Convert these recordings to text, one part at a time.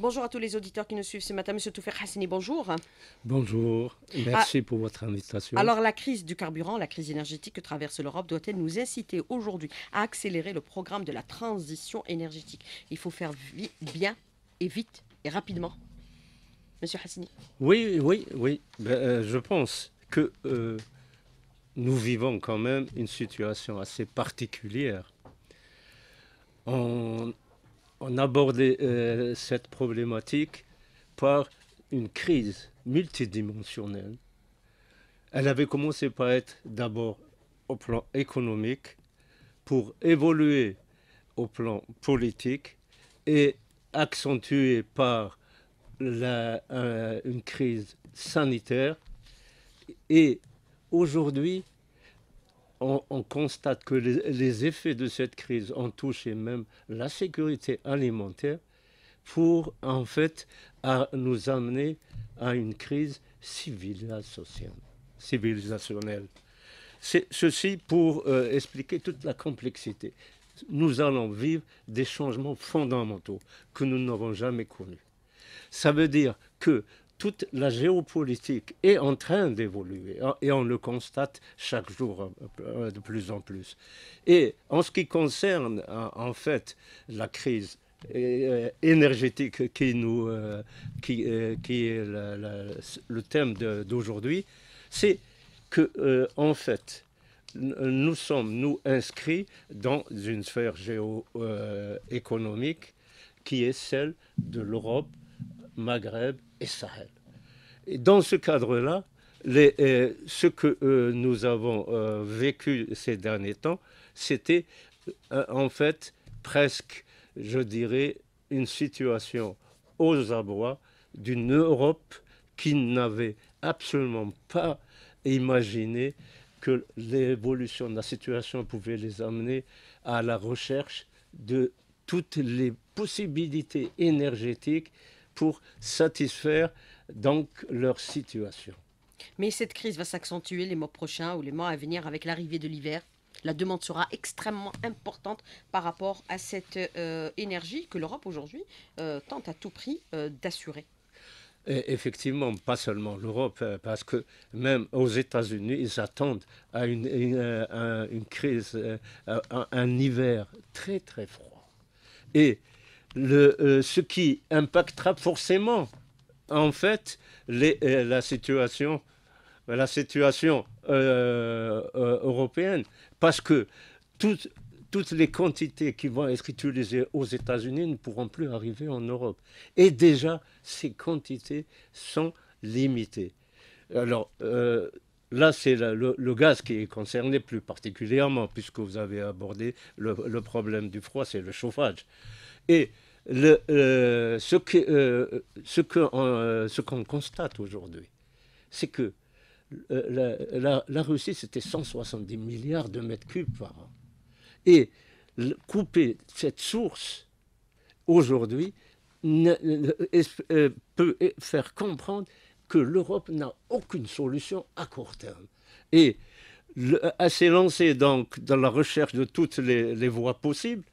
Bonjour à tous les auditeurs qui nous suivent ce matin. Monsieur Toufer Hassini, bonjour. Bonjour, merci ah. pour votre invitation. Alors, la crise du carburant, la crise énergétique que traverse l'Europe doit-elle nous inciter aujourd'hui à accélérer le programme de la transition énergétique Il faut faire bien et vite et rapidement. Monsieur Hassini Oui, oui, oui. Ben, euh, je pense que euh, nous vivons quand même une situation assez particulière on abordait euh, cette problématique par une crise multidimensionnelle. Elle avait commencé par être d'abord au plan économique, pour évoluer au plan politique et accentuée par euh, une crise sanitaire. Et aujourd'hui, on, constate que les, effets de cette crise ont touché même la sécurité alimentaire pour en fait à nous amener à une crise civilisationnelle. C'est Ceci pour euh, expliquer toute la complexité. Nous allons vivre des changements fondamentaux que nous n'avons jamais connus. Ça veut dire que toute la géopolitique est en train d'évoluer hein, et on le constate chaque jour euh, euh, de plus en plus. Et en ce qui concerne euh, en fait la crise énergétique qui, est le thème d'aujourd'hui, c'est que en fait nous sommes nous inscrits dans une sphère géoéconomique qui est celle de l'Europe, Maghreb et Sahel. Et dans ce cadre-là, euh, ce que euh, nous avons euh, vécu ces derniers temps, c'était en fait presque, je dirais, une situation aux abois d'une Europe qui n'avait absolument pas imaginé que l'évolution de la situation pouvait les amener à la recherche de toutes les possibilités énergétiques pour satisfaire donc leur situation. Mais cette crise va s'accentuer les mois prochains ou les mois à venir avec l'arrivée de l'hiver. La demande sera extrêmement importante par rapport à cette euh, énergie que l'Europe aujourd'hui euh, tente à tout prix euh, d'assurer. effectivement, pas seulement l'Europe, parce que même aux États-Unis, ils attendent à une, crise, un, un hiver très très froid. Et le, euh, ce qui impactera forcément, en fait, les, euh, la situation, la situation euh, européenne. Parce que toutes, toutes les quantités qui vont être utilisées aux États-Unis ne pourront plus arriver en Europe. Et déjà, ces quantités sont limitées. Alors, Là, c'est le, gaz qui est concerné plus particulièrement, puisque vous avez abordé le, le problème du froid, c'est le chauffage. Et le, euh, euh, euh, ce qu'on que, constate aujourd'hui, c'est que la, Russie, c'était 170 milliards de mètres cubes par an. Et couper cette source, aujourd'hui, peut faire comprendre que l'Europe n'a aucune solution à court terme. Et elle à s'est donc dans la recherche de toutes les voies possibles,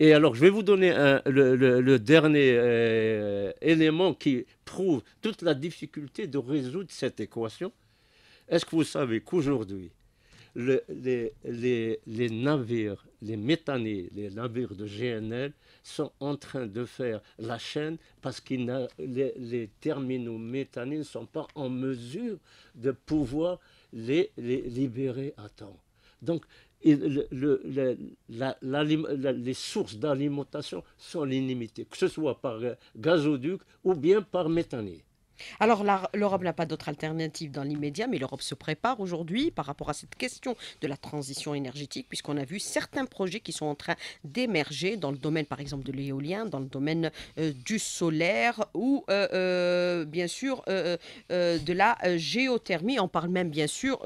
et alors, je vais vous donner le, dernier euh, élément qui prouve toute la difficulté de résoudre cette équation. Est-ce que vous savez qu'aujourd'hui, les, navires, les méthanés, les navires de GNL sont en train de faire la chaîne parce que les, les, terminaux méthanés ne sont pas en mesure de pouvoir les, libérer à temps. Donc, les sources d'alimentation sont illimitées, que ce soit par euh, gazoduc ou bien par méthanier. Alors l'Europe n'a pas d'autre alternative dans l'immédiat, mais l'Europe se prépare aujourd'hui par rapport à cette question de la transition énergétique, puisqu'on a vu certains projets qui sont en train d'émerger dans le domaine, par exemple, de l'éolien, dans le domaine euh, du solaire ou, euh, euh, bien sûr, de la géothermie. On parle même, bien sûr,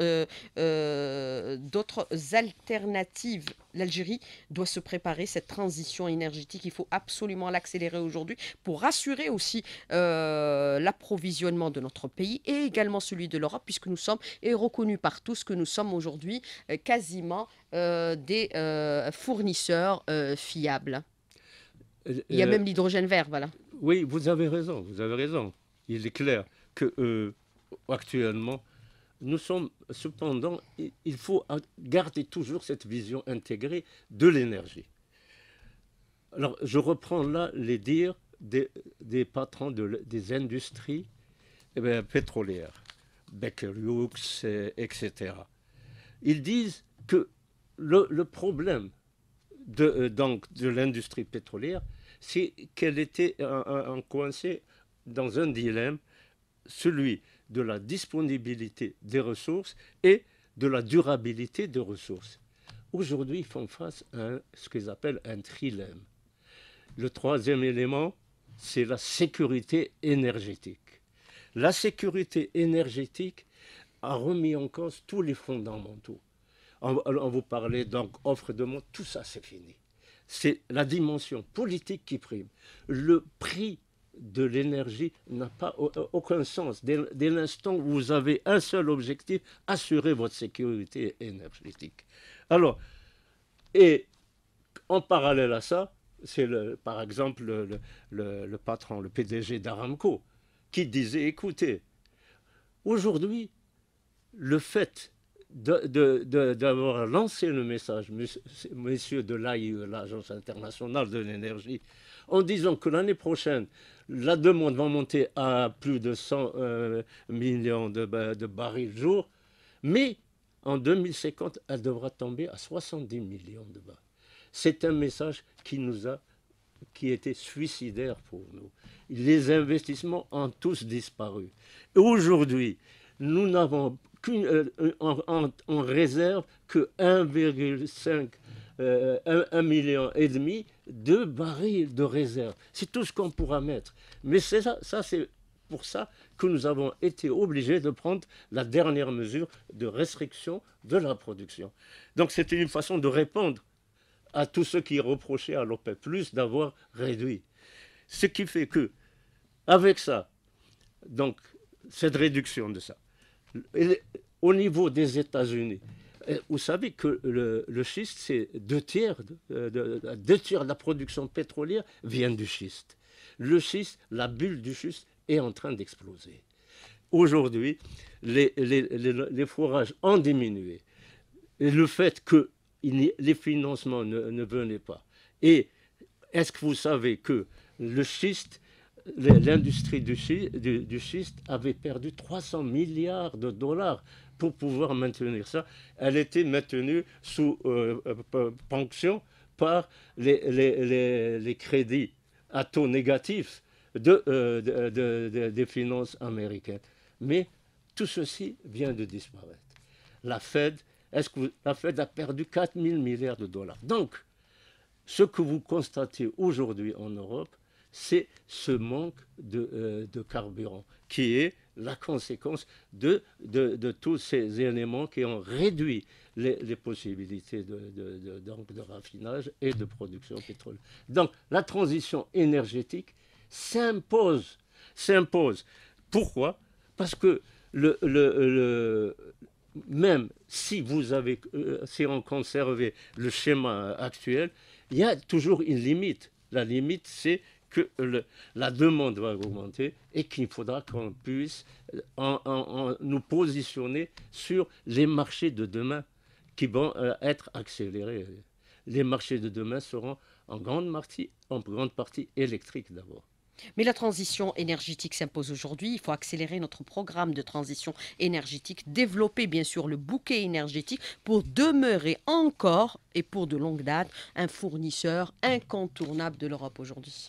d'autres alternatives. L'Algérie doit se préparer cette transition énergétique. Il faut absolument l'accélérer aujourd'hui pour assurer aussi l'approvisionnement visionnement de notre pays et également celui de l'Europe, puisque nous sommes, et reconnus par tous, que nous sommes aujourd'hui euh, quasiment euh, des euh, fournisseurs fiables. Il y a même l'hydrogène vert, voilà. Oui, vous avez raison, vous avez raison. Il est clair que actuellement, nous sommes cependant, il faut garder toujours cette vision intégrée de l'énergie. Alors, je reprends là les dires des, patrons de, des industries eh ben, pétrolière, bien, etc. Ils disent que le, problème euh, de, l'industrie pétrolière, c'est qu'elle était coincée dans un dilemme, celui de la disponibilité des ressources et de la durabilité des ressources. Aujourd'hui, ils font face à ce qu'ils appellent un trilemme. Le troisième élément, c'est la sécurité énergétique la sécurité énergétique a remis en cause tous les fondamentaux. On, vous parlait donc offre de monde, tout ça c'est fini. C'est la dimension politique qui prime. Le prix de l'énergie n'a pas aucun sens. Dès, l'instant où vous avez un seul objectif, assurer votre sécurité énergétique. Alors, et en parallèle à ça, c'est par exemple le, patron, le PDG d'Aramco qui disait, écoutez, aujourd'hui, le fait d'avoir lancé le message, messieurs de l'AIE, l'Agence internationale de l'énergie, en disant que l'année prochaine, la demande va monter à plus de 100 euh, millions de, bah, de barils jour, mais en 2050, elle devra tomber à 70 millions de barils. C'est un message qui nous a qui étaient suicidaires pour nous. Les investissements ont tous disparu. Aujourd'hui, nous n'avons qu'une euh, en, réserve que 1,5 euh, million et demi de barils de réserve. C'est tout ce qu'on pourra mettre. Mais c'est ça, c'est pour ça que nous avons été obligés de prendre la dernière mesure de restriction de la production. Donc c'était une façon de répondre à tous ceux qui reprochaient à l'OPEP plus d'avoir réduit. Ce qui fait que, avec ça, donc cette réduction de ça, au niveau des États-Unis, vous savez que le, schiste, c'est deux tiers, euh, de, deux tiers de la production pétrolière vient du schiste. Le schiste, la bulle du schiste est en train d'exploser. Aujourd'hui, les, les, les forages ont diminué. Et le fait que les financements ne, venaient pas. Et est-ce que vous savez que le schiste, l'industrie du, schiste avait perdu 300 milliards de dollars pour pouvoir maintenir ça Elle était maintenue sous euh, euh par les, crédits à taux négatif euh, de, des finances américaines. Mais tout ceci vient de disparaître. La Fed est-ce que la Fed a perdu 4 000 milliards de dollars Donc, ce que vous constatez aujourd'hui en Europe, c'est ce manque de, euh, carburant qui est la conséquence de, tous ces éléments qui ont réduit les, possibilités donc de, raffinage et de production de pétrole. Donc la transition énergétique s'impose. s'impose. Pourquoi Parce que le, même si vous avez, euh, si on conservait le schéma euh, actuel, il y a toujours une limite. La limite, c'est que la demande va augmenter et qu'il faudra qu'on puisse euh, nous positionner sur les marchés de demain qui vont être accélérés. Les marchés de demain seront en grande partie, en grande partie électriques d'abord. Mais la transition énergétique s'impose aujourd'hui. Il faut accélérer notre programme de transition énergétique, développer bien sûr le bouquet énergétique pour demeurer encore et pour de longue date un fournisseur incontournable de l'Europe aujourd'hui.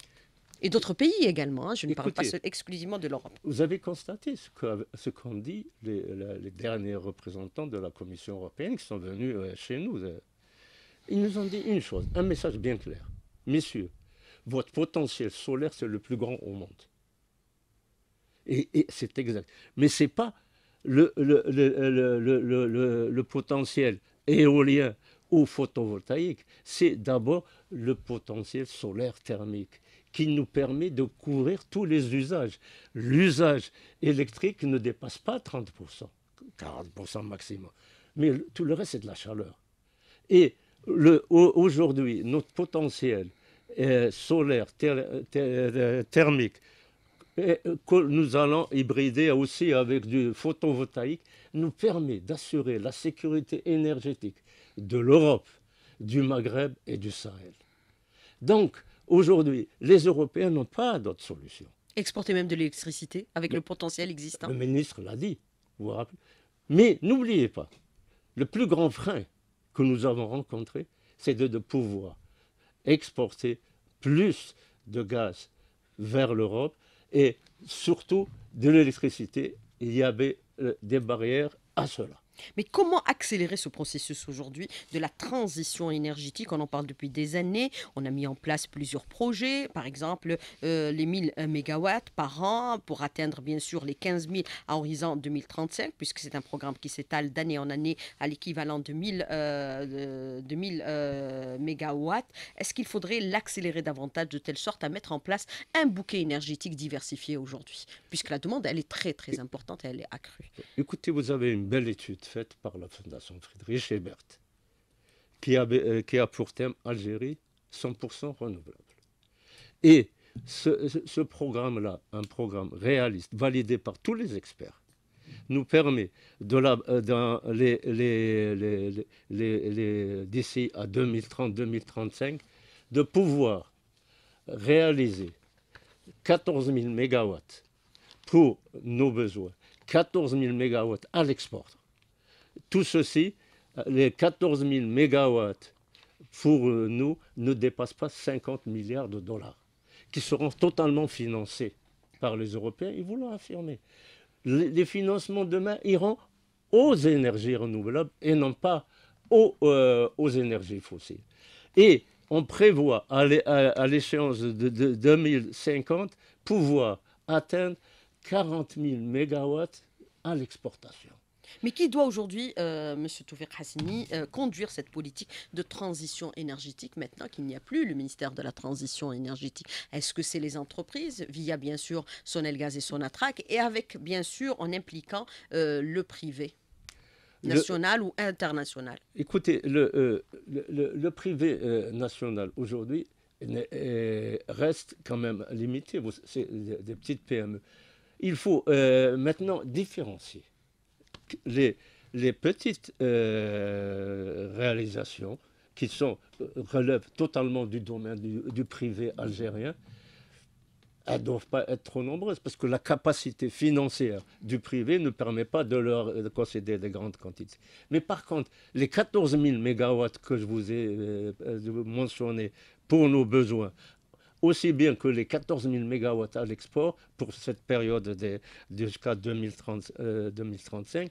Et d'autres pays également, hein. je ne parle pas exclusivement de l'Europe. Vous avez constaté ce qu'ont dit les, derniers représentants de la Commission européenne qui sont venus euh, chez nous. Euh, ils nous ont dit une chose, un message bien clair. Messieurs, votre potentiel solaire, c'est le plus grand au monde. Et, c'est exact. Mais ce n'est pas le, le, potentiel éolien ou photovoltaïque, c'est d'abord le potentiel solaire thermique qui nous permet de couvrir tous les usages. L'usage électrique ne dépasse pas 30%, 40% maximum. Mais tout le reste, c'est de la chaleur. Et aujourd'hui, notre potentiel solaire, euh, thermique, que nous allons hybrider aussi avec du photovoltaïque, nous permet d'assurer la sécurité énergétique de l'Europe, du Maghreb et du Sahel. Donc, aujourd'hui, les Européens n'ont pas d'autre solution. Exporter même de l'électricité avec le, potentiel existant. Le ministre l'a dit, Mais n'oubliez pas, le plus grand frein que nous avons rencontré, c'est de pouvoir exporter plus de gaz vers l'Europe et surtout de l'électricité. Il y avait euh, des barrières à cela. Mais comment accélérer ce processus aujourd'hui de la transition énergétique On en parle depuis des années. On a mis en place plusieurs projets, par exemple euh, les 1000 euh, MW par an pour atteindre bien sûr les 15 000 à horizon 2035, puisque c'est un programme qui s'étale d'année en année à l'équivalent de 1000, euh, de MW. Est-ce qu'il faudrait l'accélérer davantage de telle sorte à mettre en place un bouquet énergétique diversifié aujourd'hui Puisque la demande, elle est très très importante et elle est accrue. Écoutez, vous avez une belle étude faite par la Fondation Friedrich Ebert, qui a, euh, pour thème Algérie 100% renouvelable. Et ce, programme-là, un programme réaliste, validé par tous les experts, nous permet euh, d'ici à 2030-2035 de pouvoir réaliser 14 000 mégawatts pour nos besoins, 14 000 MW à l'export tout ceci, euh, les 14 000 mégawatts pour euh, nous ne dépassent pas 50 milliards de dollars, qui seront totalement financés par les Européens, ils vous affirmer. Les financements demain iront aux énergies renouvelables et non pas aux, euh, énergies fossiles. Et on prévoit à l'échéance de, 2050 pouvoir atteindre 40 000 mégawatts à l'exportation. Mais qui doit aujourd'hui, euh, M. Toufir Hassini, euh, conduire cette politique de transition énergétique maintenant qu'il n'y a plus le ministère de la transition énergétique Est-ce que c'est les entreprises, via bien sûr Gaz et Sonatrach, et avec bien sûr en impliquant euh, le privé national ou international Écoutez, le, le, le privé national aujourd'hui reste quand même limité. C'est des petites PME. Il faut maintenant différencier les, petites euh, réalisations qui sont, euh, relèvent totalement du domaine du, privé algérien, elles ne doivent pas être trop nombreuses parce que la capacité financière du privé ne permet pas de leur concéder de grandes quantités. Mais par contre, les 14 000 mégawatts que je vous ai euh, mentionnés pour nos besoins aussi bien que les 14 000 MW à l'export pour cette période jusqu'à 2030, 2035,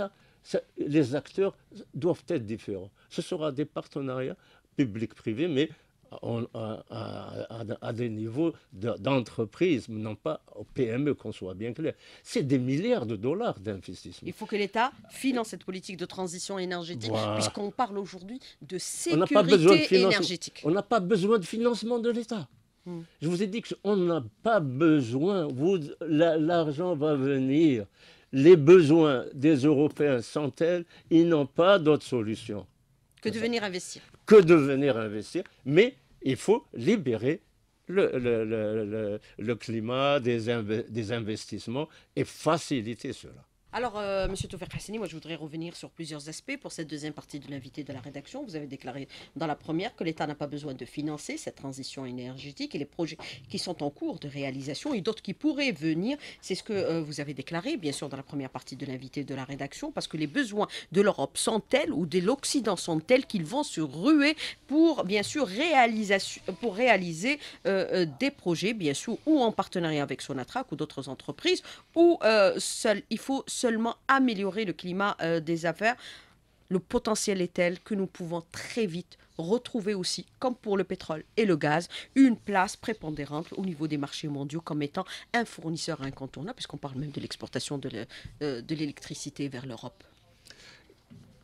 euh, ça, les acteurs doivent être différents. Ce sera des partenariats public-privé, mais à, des niveaux d'entreprise, non pas au PME, qu'on soit bien clair. C'est des milliards de dollars d'investissement. Il faut que l'État finance cette politique de transition énergétique, puisqu'on parle aujourd'hui de sécurité énergétique. On n'a pas besoin de financement de l'État. Je vous ai dit qu'on n'a pas besoin, l'argent va venir. Les besoins des Européens sont tels, ils n'ont pas d'autre solution. Que de venir investir. Que de venir investir, mais il faut libérer le, climat des investissements et faciliter cela. Alors, M. Euh, Monsieur cassini moi je voudrais revenir sur plusieurs aspects pour cette deuxième partie de l'invité de la rédaction. Vous avez déclaré dans la première que l'État n'a pas besoin de financer cette transition énergétique et les projets qui sont en cours de réalisation et d'autres qui pourraient venir. C'est ce que euh, vous avez déclaré, bien sûr, dans la première partie de l'invité de la rédaction, parce que les besoins de l'Europe sont tels ou de l'Occident sont tels qu'ils vont se ruer pour, bien sûr, réalisation, pour réaliser euh, des projets, bien sûr, ou en partenariat avec Sonatrach ou d'autres entreprises, ou seul, il faut seulement améliorer le climat euh, des affaires, le potentiel est tel que nous pouvons très vite retrouver aussi, comme pour le pétrole et le gaz, une place prépondérante au niveau des marchés mondiaux comme étant un fournisseur incontournable, puisqu'on parle même de l'exportation de euh, l'électricité vers l'Europe.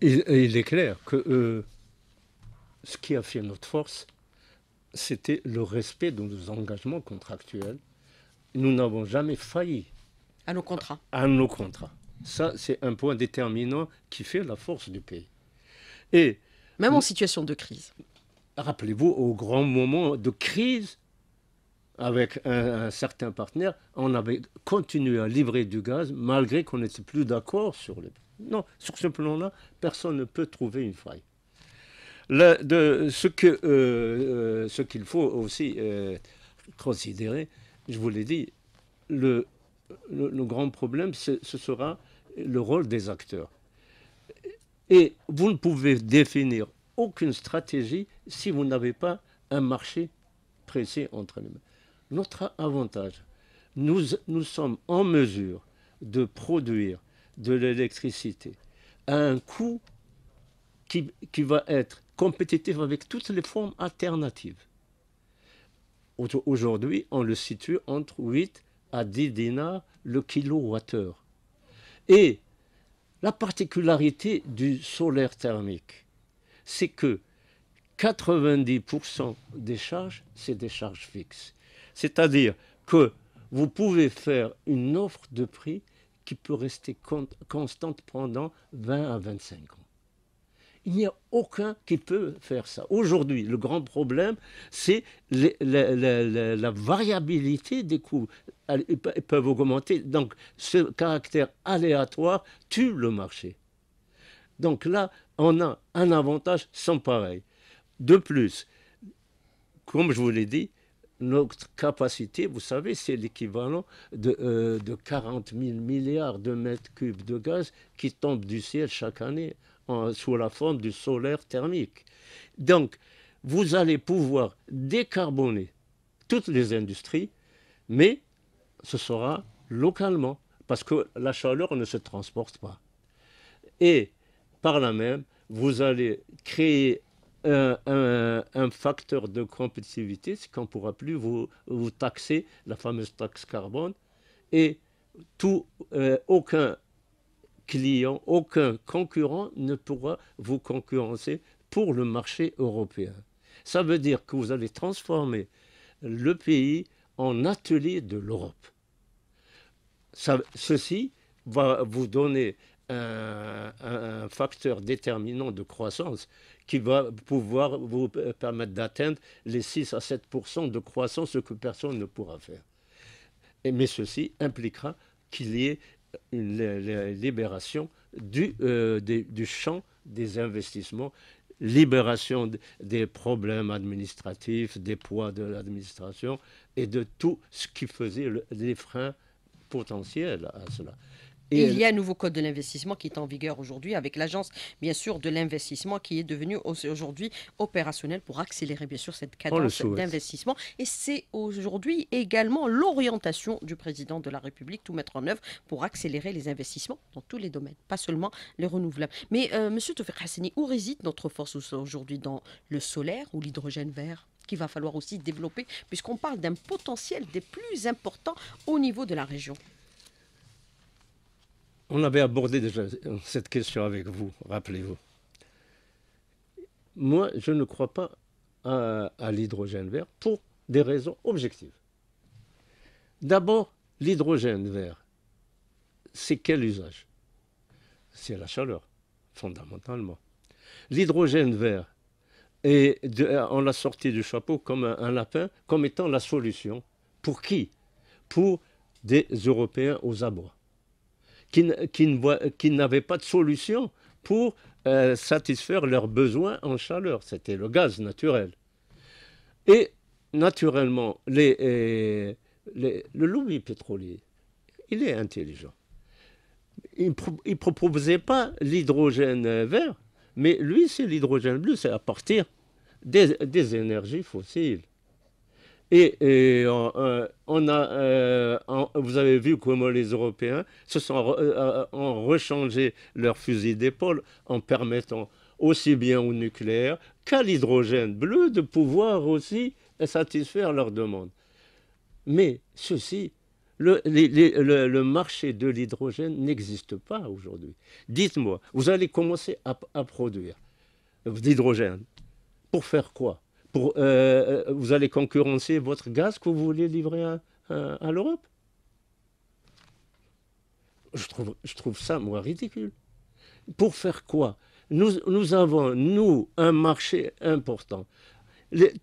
Il, est clair que euh, ce qui a fait notre force, c'était le respect de nos engagements contractuels. Nous n'avons jamais failli à nos contrats. à nos contrats. Ça, c'est un point déterminant qui fait la force du pays. Et même en situation de crise. Rappelez-vous, au grand moment de crise, avec un, certain partenaire, on avait continué à livrer du gaz malgré qu'on n'était plus d'accord sur le. Non, sur ce plan-là, personne ne peut trouver une faille. Euh, euh, ce qu'il faut aussi euh, considérer, je vous l'ai dit, le, grand problème, ce sera le rôle des acteurs. Et vous ne pouvez définir aucune stratégie si vous n'avez pas un marché précis entre les mains. Notre avantage, nous, nous sommes en mesure de produire de l'électricité à un coût qui, qui va être compétitif avec toutes les formes alternatives. Aujourd'hui, on le situe entre 8 à 10 dinars le kilowattheure. Et la particularité du solaire thermique, c'est que 90% des charges, c'est des charges fixes. C'est-à-dire que vous pouvez faire une offre de prix qui peut rester constante pendant 20 à 25 ans. Il n'y a aucun qui peut faire ça. Aujourd'hui, le grand problème, c'est la variabilité des coûts peuvent augmenter. Donc ce caractère aléatoire tue le marché. Donc là, on a un avantage sans pareil. De plus, comme je vous l'ai dit, notre capacité, vous savez, c'est l'équivalent de, 40 euh, 000 milliards de mètres cubes de gaz qui tombent du ciel chaque année sous la forme du solaire thermique. Donc, vous allez pouvoir décarboner toutes les industries, mais ce sera localement, parce que la chaleur ne se transporte pas. Et par là même, vous allez créer un, facteur de compétitivité, c'est qu'on ne pourra plus vous, taxer la fameuse taxe carbone, et tout, euh, aucun client, aucun concurrent ne pourra vous concurrencer pour le marché européen. Ça veut dire que vous allez transformer le pays en atelier de l'Europe ceci va vous donner un, facteur déterminant de croissance qui va pouvoir vous permettre d'atteindre les 6 à 7 de croissance, ce que personne ne pourra faire. mais ceci impliquera qu'il y ait une, libération du, euh, du champ des investissements libération des problèmes administratifs, des poids de l'administration et de tout ce qui faisait les freins potentiel à cela il y a un nouveau code de l'investissement qui est en vigueur aujourd'hui avec l'agence, bien sûr, de l'investissement qui est devenue aujourd'hui opérationnelle pour accélérer, bien sûr, cette cadence d'investissement. Et c'est aujourd'hui également l'orientation du président de la République, tout mettre en œuvre pour accélérer les investissements dans tous les domaines, pas seulement les renouvelables. Mais, euh, monsieur Tofir Hassani, où réside notre force aujourd'hui dans le solaire ou l'hydrogène vert qu'il va falloir aussi développer, puisqu'on parle d'un potentiel des plus importants au niveau de la région on avait abordé déjà cette question avec vous, rappelez-vous. Moi, je ne crois pas à, l'hydrogène vert pour des raisons objectives. D'abord, l'hydrogène vert, c'est quel usage C'est la chaleur, fondamentalement. L'hydrogène vert, on l'a sorti du chapeau comme un, lapin, comme étant la solution. Pour qui Pour des Européens aux abois qui, n'avaient pas de solution pour euh, satisfaire leurs besoins en chaleur. C'était le gaz naturel. Et naturellement, euh, le lobby pétrolier, il est intelligent. Il ne proposait pas l'hydrogène euh, vert, mais lui, c'est l'hydrogène bleu, c'est à partir des énergies fossiles. Et, euh, euh, euh, vous avez vu comment les Européens se sont en ont rechangé leurs fusils d'épaule en permettant aussi bien au nucléaire qu'à l'hydrogène bleu de pouvoir aussi satisfaire leurs demandes. Mais ceci, le, marché de l'hydrogène n'existe pas aujourd'hui. Dites-moi, vous allez commencer à, à produire d'hydrogène. Pour faire quoi euh, euh, vous allez concurrencer votre gaz que vous voulez livrer à, l'Europe. Je trouve, ça, moi, ridicule. Pour faire quoi nous, avons, nous, un marché important.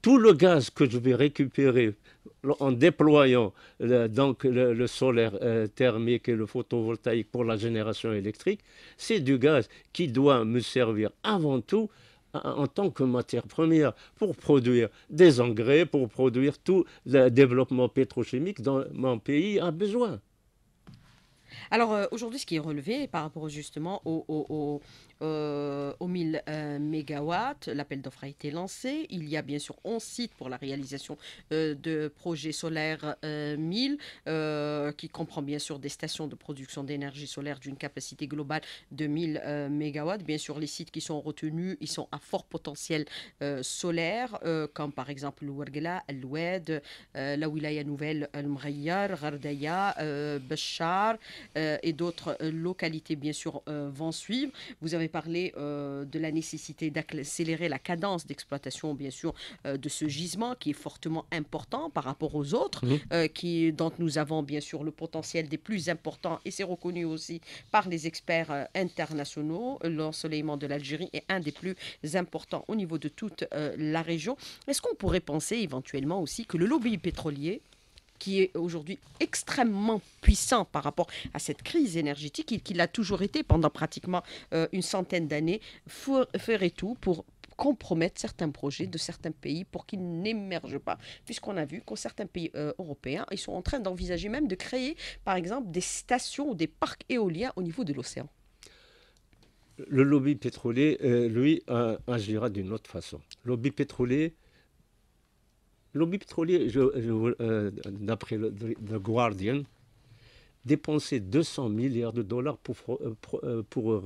tout le gaz que je vais récupérer en déployant le, donc le, solaire euh, thermique et le photovoltaïque pour la génération électrique, c'est du gaz qui doit me servir avant tout en tant que matière première pour produire des engrais, pour produire tout le développement pétrochimique dont mon pays a besoin. Alors euh, aujourd'hui, ce qui est relevé par rapport justement au, euh, aux 1000 euh, MW, L'appel d'offres a été lancé. Il y a bien sûr 11 sites pour la réalisation de projets solaires 1000, qui comprend bien sûr des stations de production d'énergie solaire d'une capacité globale de 1000 mégawatts. Bien sûr, les sites qui sont retenus, ils sont à fort potentiel solaire, comme par exemple l'Ouargla, Al-Oued, la Wilaya Nouvelle, al Mrayar, Rardaya, Bachar, euh, et d'autres euh, localités, bien sûr, euh, vont suivre. Vous avez parlé de la nécessité d'accélérer la cadence d'exploitation, bien sûr, de ce gisement qui est fortement important par rapport aux autres, mhm. qui, dont nous avons, bien sûr, le potentiel des plus importants et c'est reconnu aussi par les experts internationaux. L'ensoleillement de l'Algérie est un des plus importants au niveau de toute la région. Est-ce qu'on pourrait penser éventuellement aussi que le lobby pétrolier qui est aujourd'hui extrêmement puissant par rapport à cette crise énergétique, qui l'a toujours été pendant pratiquement euh, une centaine d'années, ferait tout pour compromettre certains projets de certains pays pour qu'ils n'émergent pas. Puisqu'on a vu que certains pays euh, européens, ils sont en train d'envisager même de créer, par exemple, des stations ou des parcs éoliens au niveau de l'océan. Le lobby pétrolier, euh, lui, agira d'une autre façon. Le lobby pétrolier, Lobby pétrolier, euh, d'après le, The Guardian, dépensait 200 milliards de dollars pour, euh, euh, pour,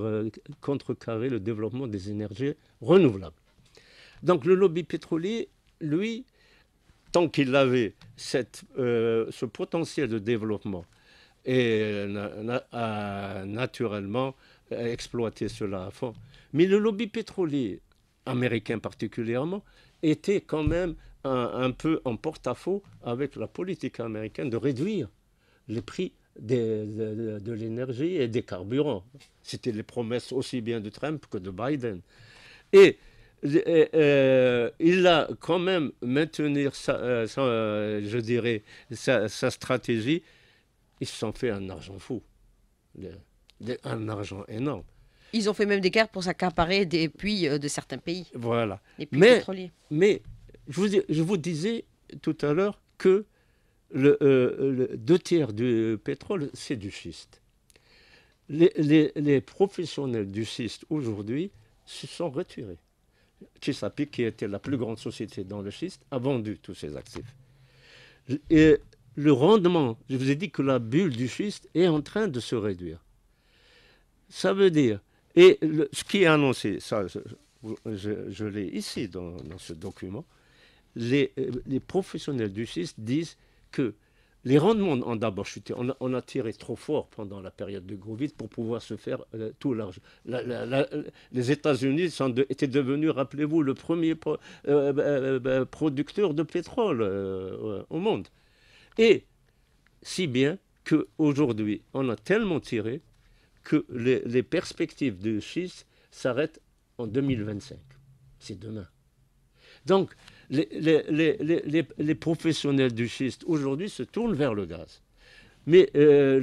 contrecarrer le développement des énergies renouvelables. Donc le lobby pétrolier, lui, tant qu'il avait ce potentiel de développement a naturellement exploité cela à fond. Mais le lobby pétrolier, américain particulièrement, était quand même un, peu en porte-à-faux avec la politique américaine de réduire les prix de, de l'énergie et des carburants. C'était les promesses aussi bien de Trump que de Biden. Et, euh, il a quand même maintenu, sa, euh, euh, je dirais, sa, stratégie. Ils se sont fait un argent fou, un argent énorme. Ils ont fait même des guerres pour s'accaparer des puits de certains pays. Voilà. mais, pétroliers. Mais je vous, disais tout à l'heure que euh, le, deux tiers du pétrole, c'est du schiste. Les, professionnels du schiste aujourd'hui se sont retirés. Chisapi, qui était la plus grande société dans le schiste, a vendu tous ses actifs. Et le rendement, je vous ai dit que la bulle du schiste est en train de se réduire. Ça veut dire, et ce qui est annoncé, ça je, l'ai ici dans ce document, euh, les, professionnels du schiste disent que les rendements ont d'abord chuté. On a, tiré trop fort pendant la période de Covid pour pouvoir se faire euh, tout large. les États-Unis étaient devenus, rappelez-vous, le premier euh, producteur de pétrole au monde. Et si bien qu'aujourd'hui, on a tellement tiré que les, perspectives du schiste s'arrêtent en 2025. C'est demain. Donc, les, professionnels du schiste aujourd'hui se tournent vers le gaz. Mais euh,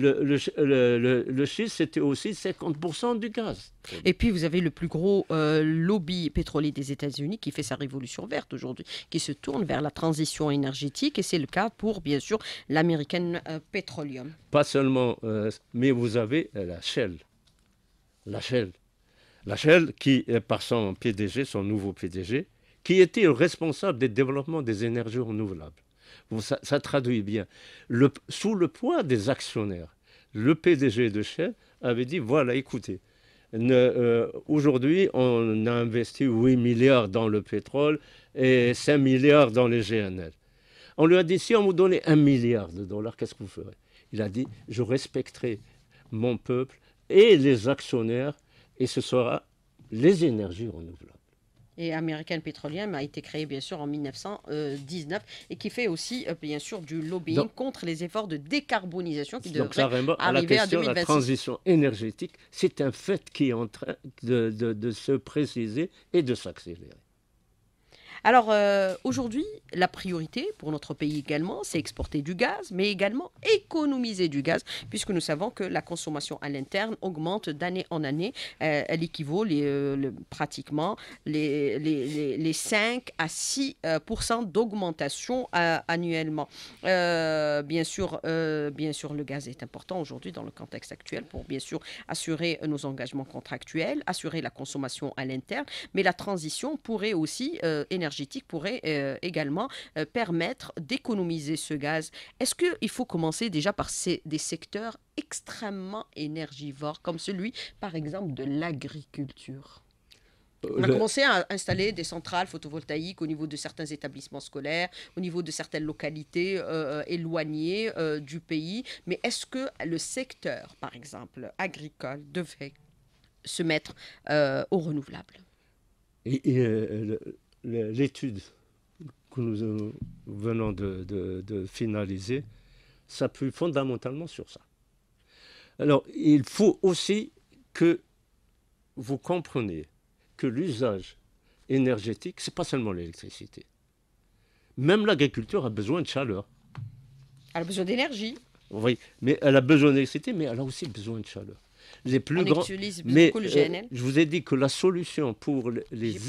le, schiste, c'était aussi 50% du gaz. Et puis, vous avez le plus gros euh, lobby pétrolier des États-Unis qui fait sa révolution verte aujourd'hui, qui se tourne vers la transition énergétique. Et c'est le cas pour, bien sûr, l'américaine euh, Petroleum. Pas seulement, mais vous avez la Shell. La Shell. La Shell qui, par son PDG, son nouveau PDG, qui était responsable des développements des énergies renouvelables. ça, traduit bien. sous le poids des actionnaires, le PDG de Shell avait dit, voilà, écoutez, euh, aujourd'hui, on a investi 8 milliards dans le pétrole et 5 milliards dans les GNL. On lui a dit, si on vous donnait 1 milliard de dollars, qu'est-ce que vous ferez Il a dit, je respecterai mon peuple et les actionnaires, et ce sera les énergies renouvelables et American Petroleum a été créé bien sûr en 1919 et qui fait aussi euh, bien sûr du lobbying contre les efforts de décarbonisation qui devraient arriver à la question, de La transition énergétique, c'est un fait qui est en train de se préciser et de s'accélérer. Alors euh, aujourd'hui, la priorité pour notre pays également, c'est exporter du gaz, mais également économiser du gaz, puisque nous savons que la consommation à l'interne augmente d'année en année. Euh, elle équivaut euh, pratiquement les, les, 5 à 6 d'augmentation annuellement. bien, sûr, bien sûr, le gaz est important aujourd'hui dans le contexte actuel pour bien sûr assurer nos engagements contractuels, assurer la consommation à l'interne, mais la transition pourrait aussi énergiser énergétique pourrait euh, également euh, permettre d'économiser ce gaz. Est-ce qu'il faut commencer déjà par des secteurs extrêmement énergivores, comme celui, par exemple, de l'agriculture euh, on a commencé à installer des centrales photovoltaïques au niveau de certains établissements scolaires, au niveau de certaines localités éloignées du pays. Mais est-ce que le secteur, par exemple, agricole, devait se mettre aux au renouvelable et, l'étude que nous venons de, finaliser s'appuie fondamentalement sur ça. Alors, il faut aussi que vous compreniez que l'usage énergétique, ce n'est pas seulement l'électricité. Même l'agriculture a besoin de chaleur. Elle a besoin d'énergie. Oui, mais elle a besoin d'électricité, mais elle a aussi besoin de chaleur les plus grands. Mais euh, je vous ai dit que la solution pour les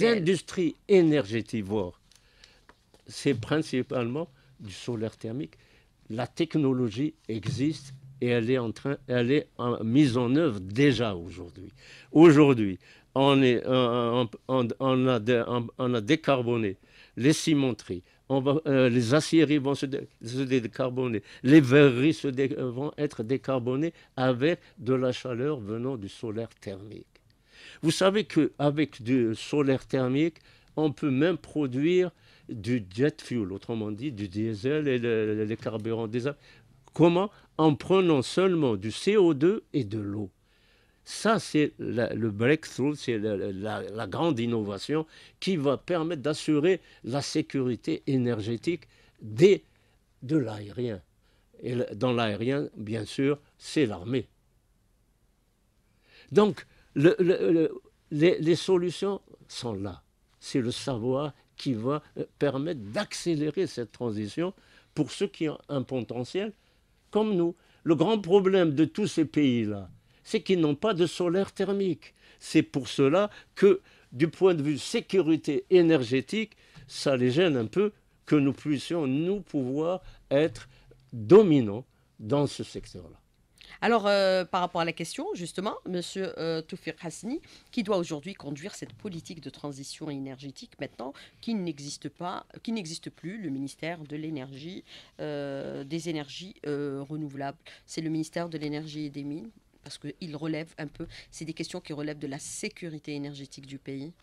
industries industries énergétivores, c'est principalement du solaire thermique. La technologie existe et elle est en train, elle est en, mise en œuvre déjà aujourd'hui. Aujourd'hui, on, a, on a décarboné les cimenteries, euh, les aciéries vont se, décarboner, les verreries euh, vont être décarbonées avec de la chaleur venant du solaire thermique. Vous savez qu'avec du solaire thermique, on peut même produire du jet fuel, autrement dit du diesel et le, les carburants diesel. Comment En prenant seulement du CO2 et de l'eau. Ça, c'est le breakthrough, c'est la, grande innovation qui va permettre d'assurer la sécurité énergétique de l'aérien. Et dans l'aérien, bien sûr, c'est l'armée. Donc, les solutions sont là. C'est le savoir qui va euh, permettre d'accélérer cette transition pour ceux qui ont un potentiel comme nous. Le grand problème de tous ces pays-là, c'est qu'ils n'ont pas de solaire thermique. C'est pour cela que, du point de vue sécurité énergétique, ça les gêne un peu que nous puissions, nous, pouvoir être dominants dans ce secteur-là. Alors, euh, par rapport à la question, justement, M. Euh, Toufir Hasni, qui doit aujourd'hui conduire cette politique de transition énergétique maintenant, qui n'existe pas, qui n'existe plus, le ministère de l'énergie, euh, des énergies renouvelables. C'est le ministère de l'énergie et des mines parce qu'il relève un peu, c'est des questions qui relèvent de la sécurité énergétique du pays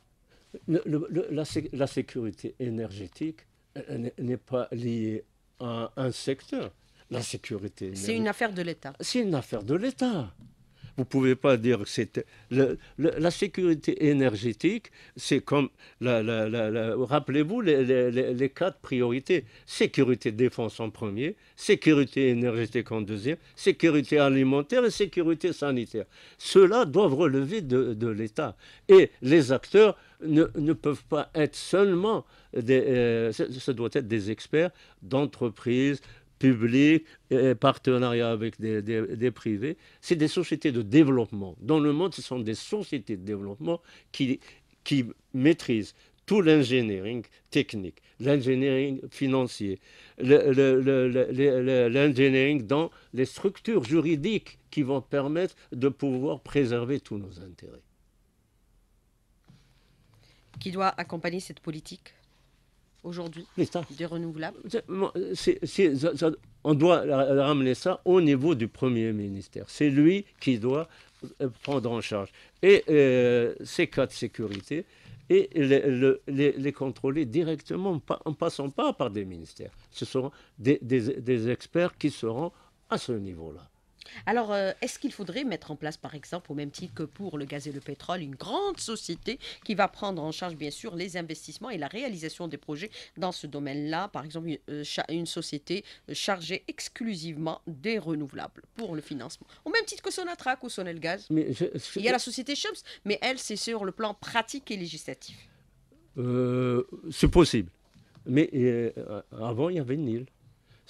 la, sécurité énergétique euh, euh, n'est pas liée à un secteur. La sécurité. C'est une affaire de l'État. C'est une affaire de l'État. Vous ne pouvez pas dire que c'est... la sécurité énergétique, c'est comme... La, la, Rappelez-vous les, les, quatre priorités. Sécurité défense en premier, sécurité énergétique en deuxième, sécurité alimentaire et sécurité sanitaire. Cela doit relever de, l'État. Et les acteurs ne, peuvent pas être seulement... Des, ça euh, doit être des experts d'entreprises, public, et partenariat avec des, des, privés. C'est des sociétés de développement. Dans le monde, ce sont des sociétés de développement qui, qui maîtrisent tout l'engineering technique, l'engineering financier, l'engineering dans les structures juridiques qui vont permettre de pouvoir préserver tous nos intérêts. Qui doit accompagner cette politique aujourd'hui des renouvelables On doit ramener ça au niveau du Premier ministère. C'est lui qui doit euh, prendre en charge. Et euh, ces cas de sécurité, et les, contrôler directement, en passant pas par des ministères. Ce seront des experts qui seront à ce niveau-là. Alors, euh, est-ce qu'il faudrait mettre en place, par exemple, au même titre que pour le gaz et le pétrole, une grande société qui va prendre en charge, bien sûr, les investissements et la réalisation des projets dans ce domaine-là Par exemple, une euh, société euh, chargée exclusivement des renouvelables pour le financement. Au même titre que Sonatrach ou Sonelgaz. Mais Il y a la société Chums, mais elle, c'est sur le plan pratique et législatif. c'est possible. Mais avant, il y avait NIL.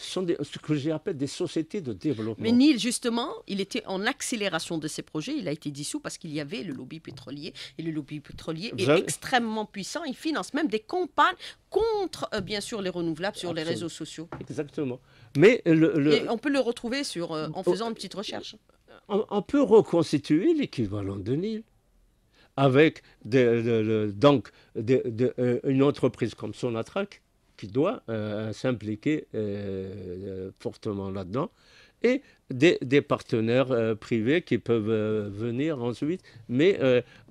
Ce sont ce que j'appelle des sociétés de développement. Mais Nil, justement, il était en accélération de ses projets. Il a été dissous parce qu'il y avait le lobby pétrolier. Et le lobby pétrolier est extrêmement puissant. Il finance même des campagnes contre, euh, bien sûr, les renouvelables sur les réseaux sociaux. Exactement. Mais on peut le retrouver sur, euh, en oh, faisant une petite recherche. On, peut reconstituer l'équivalent de Nil avec donc euh, une entreprise comme Sonatrach qui doit euh, s'impliquer euh, fortement là-dedans, et des, partenaires euh, privés qui peuvent venir ensuite, mais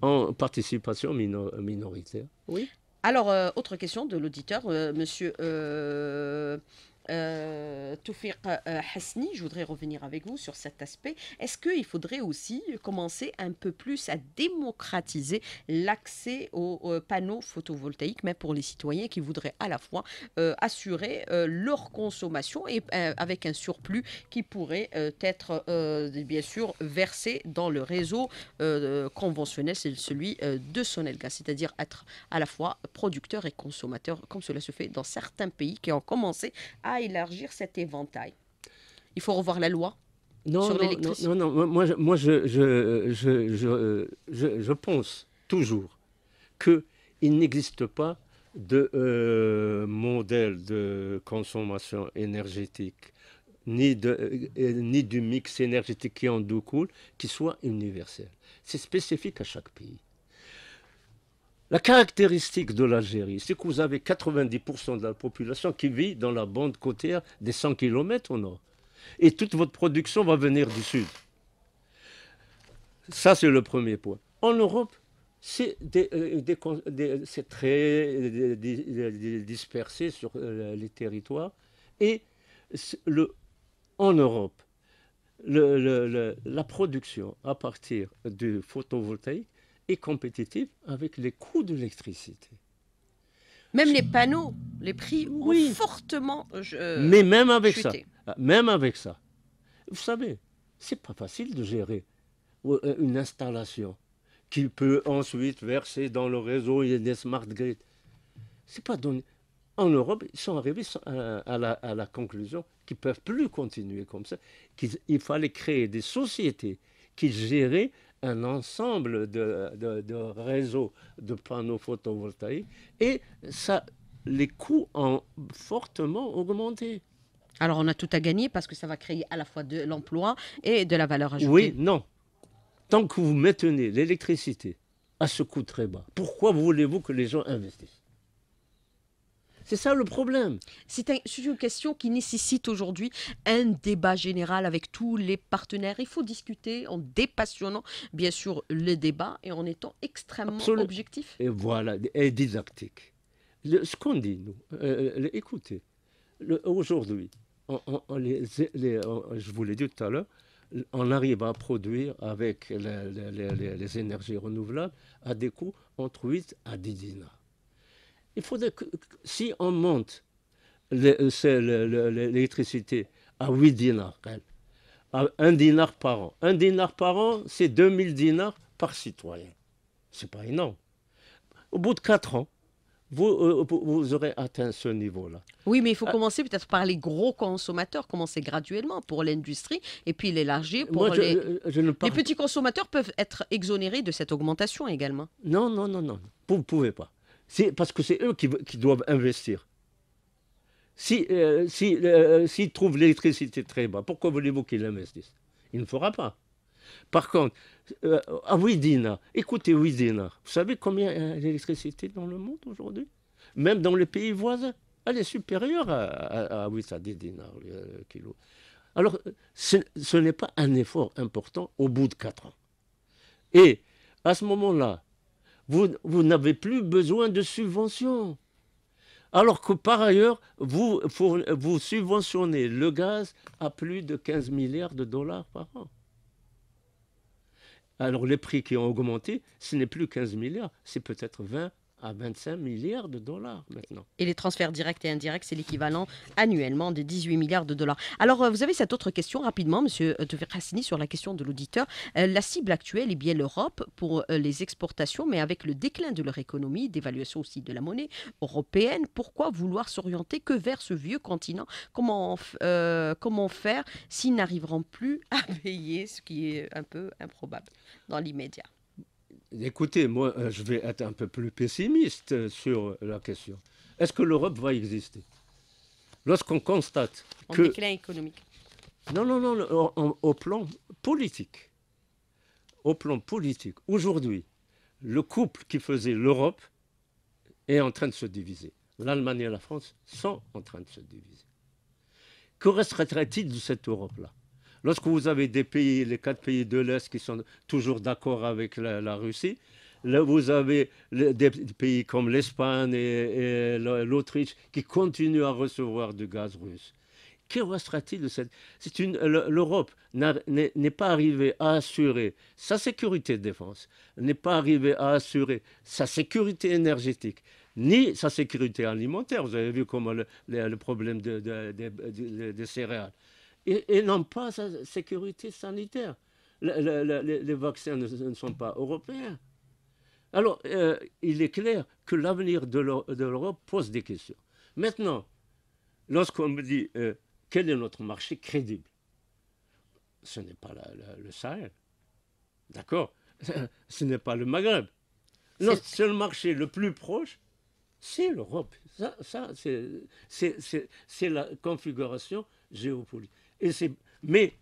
en participation minoritaire. Oui. Alors, autre question de l'auditeur, monsieur Toufir euh, Toufiq euh, Hasni, je voudrais revenir avec vous sur cet aspect. Est-ce qu'il faudrait aussi commencer un peu plus à démocratiser l'accès aux, panneaux photovoltaïques, même pour les citoyens qui voudraient à la fois euh, assurer leur consommation et avec un surplus qui pourrait être bien sûr versé dans le réseau conventionnel, c'est celui de Sonelga, c'est-à-dire être à la fois producteur et consommateur, comme cela se fait dans certains pays qui ont commencé à élargir cet éventail. Il faut revoir la loi non, sur l'électricité. Non, non, non, moi, moi je, je, je, pense toujours que il n'existe pas de euh, modèle de consommation énergétique ni, de, euh, ni du mix énergétique qui en découle qui soit universel. C'est spécifique à chaque pays. La caractéristique de l'Algérie, c'est que vous avez 90% de la population qui vit dans la bande côtière des 100 km au nord. Et toute votre production va venir du sud. Ça, c'est le premier point. En Europe, c'est très dispersé sur euh, les territoires. Et en Europe, la production à partir du photovoltaïque et compétitive avec les coûts de l'électricité. Même les panneaux, les prix oui. ont fortement euh, euh, Mais même avec ça, euh, même avec ça, vous savez, c'est pas facile de gérer une installation qui peut ensuite verser dans le réseau des smart grids. C'est pas donné. En Europe, ils sont arrivés à la, à la conclusion qu'ils peuvent plus continuer comme ça, qu'il fallait créer des sociétés qui géraient un ensemble de, réseaux de panneaux photovoltaïques et ça, les coûts ont fortement augmenté. Alors on a tout à gagner parce que ça va créer à la fois de l'emploi et de la valeur ajoutée. Oui, non. Tant que vous maintenez l'électricité à ce coût très bas, pourquoi voulez-vous que les gens investissent c'est ça le problème. C'est une question qui nécessite aujourd'hui un débat général avec tous les partenaires. Il faut discuter en dépassionnant, bien sûr, le débat et en étant extrêmement objectif. Et voilà, et didactique. ce qu'on dit, nous, écoutez, aujourd'hui, je vous l'ai dit tout à l'heure, on arrive à produire avec les, énergies renouvelables à des coûts entre 8 à 10 dinars. Il faudrait que, si on monte euh, l'électricité à 8 dinars, hein, à 1 dinar par an. 1 dinar par an, c'est 2000 dinars par citoyen. C'est pas énorme. Au bout de 4 ans, euh, vous, aurez atteint ce niveau-là. Oui, mais il faut ah. commencer peut-être par les gros consommateurs, commencer graduellement pour l'industrie et puis l'élargir pour Les euh, petits consommateurs peuvent être exonérés de cette augmentation également. Non, non, non, non. Vous ne pouvez pas. C'est parce que c'est eux qui, doivent investir. Euh, euh, s'ils si, trouvent l'électricité très bas, pourquoi voulez-vous qu'ils investissent Il ne fera pas. Par contre, euh, à à Widina, écoutez Widina, vous savez combien il y dans le monde aujourd'hui Même dans les pays voisins, elle est supérieure à, 8 à 10 dinars le kilo. Alors, ce n'est pas un effort important au bout de 4 ans. Et à ce moment-là, vous, n'avez plus besoin de subventions. Alors que par ailleurs, vous, vous subventionnez le gaz à plus de 15 milliards de dollars par an. Alors les prix qui ont augmenté, ce n'est plus 15 milliards, c'est peut-être 20 à 25 milliards de dollars maintenant. Et les transferts directs et indirects, c'est l'équivalent annuellement de 18 milliards de dollars. Alors, euh, vous avez cette autre question rapidement, Monsieur verracini euh, sur la question de l'auditeur. Euh, la cible actuelle est eh bien l'Europe pour les exportations, mais avec le déclin de leur économie, d'évaluation aussi de la monnaie européenne, pourquoi vouloir s'orienter que vers ce vieux continent comment, comment faire s'ils n'arriveront plus à payer, ce qui est un peu improbable dans l'immédiat écoutez, moi, euh, je vais être un peu plus pessimiste euh, sur la question. Est-ce que l'Europe va exister Lorsqu'on constate en déclin économique. Non, non, non, au, au plan politique. Au plan politique, aujourd'hui, le couple qui faisait l'Europe est en train de se diviser. L'Allemagne et la France sont en train de se diviser. Que resterait-il de cette Europe-là Lorsque vous avez des pays, les quatre pays de l'Est qui sont toujours d'accord avec la, Russie, vous avez des pays comme l'Espagne et, l'Autriche qui continuent à recevoir du gaz russe. Que restera-t-il de cette L'Europe n'est pas arrivée à assurer sa sécurité de défense, n'est pas arrivée à assurer sa sécurité énergétique, ni sa sécurité alimentaire. Vous avez vu comment le, problème des céréales et, n'ont pas sa sécurité sanitaire. les vaccins ne, sont pas européens. Alors, euh, il est clair que l'avenir de l'Europe pose des questions. Maintenant, lorsqu'on me dit euh, quel est notre marché crédible, ce n'est pas le Sahel, d'accord Ce n'est pas le Maghreb. Notre seul marché le plus proche, c'est l'Europe. ça c'est la configuration géopolitique. Et Mais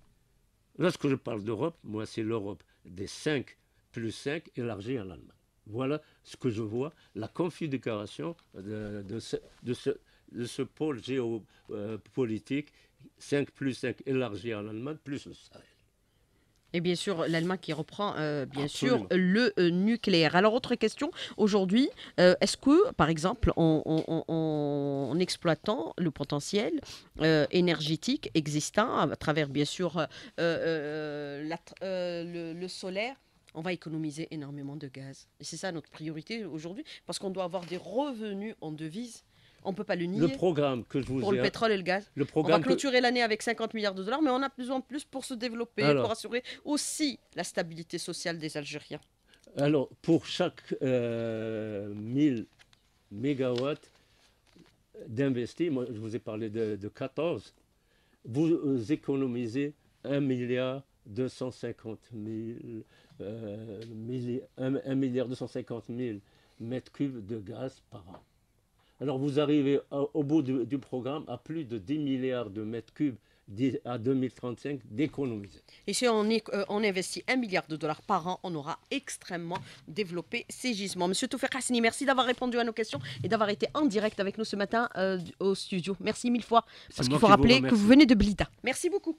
lorsque je parle d'Europe, moi c'est l'Europe des 5 plus 5 élargis à l'Allemagne. Voilà ce que je vois, la configuration de, de, ce, de, ce, de pôle géopolitique, 5 plus 5 élargi à l'Allemagne, plus le Sahel. Et bien sûr, l'Allemagne qui reprend, euh, bien sûr, le euh, nucléaire. Alors, autre question, aujourd'hui, euh, est-ce que, par exemple, en, exploitant le potentiel énergétique existant à travers, bien sûr, le, solaire, on va économiser énormément de gaz. Et c'est ça notre priorité aujourd'hui, parce qu'on doit avoir des revenus en devise on peut pas le nier. Le programme que je vous Pour le pétrole et le gaz. on va clôturer l'année avec 50 milliards de dollars, mais on a besoin de plus pour se développer, pour assurer aussi la stabilité sociale des Algériens. Alors, pour chaque 1000 euh, mégawatts d'investis, moi je vous ai parlé de, 14, vous économisez 1 milliard 250 000, euh, 1 milliard 000 mètres cubes de gaz par an. Alors vous arrivez au bout du, programme à plus de 10 milliards de mètres cubes à 2035 d'économiser. Et si on, euh, investit 1 milliard de dollars par an, on aura extrêmement développé ces gisements. Monsieur Toufer Hassini, merci d'avoir répondu à nos questions et d'avoir été en direct avec nous ce matin euh, au studio. Merci mille fois, parce qu'il faut rappeler que vous venez de Blida. Merci beaucoup.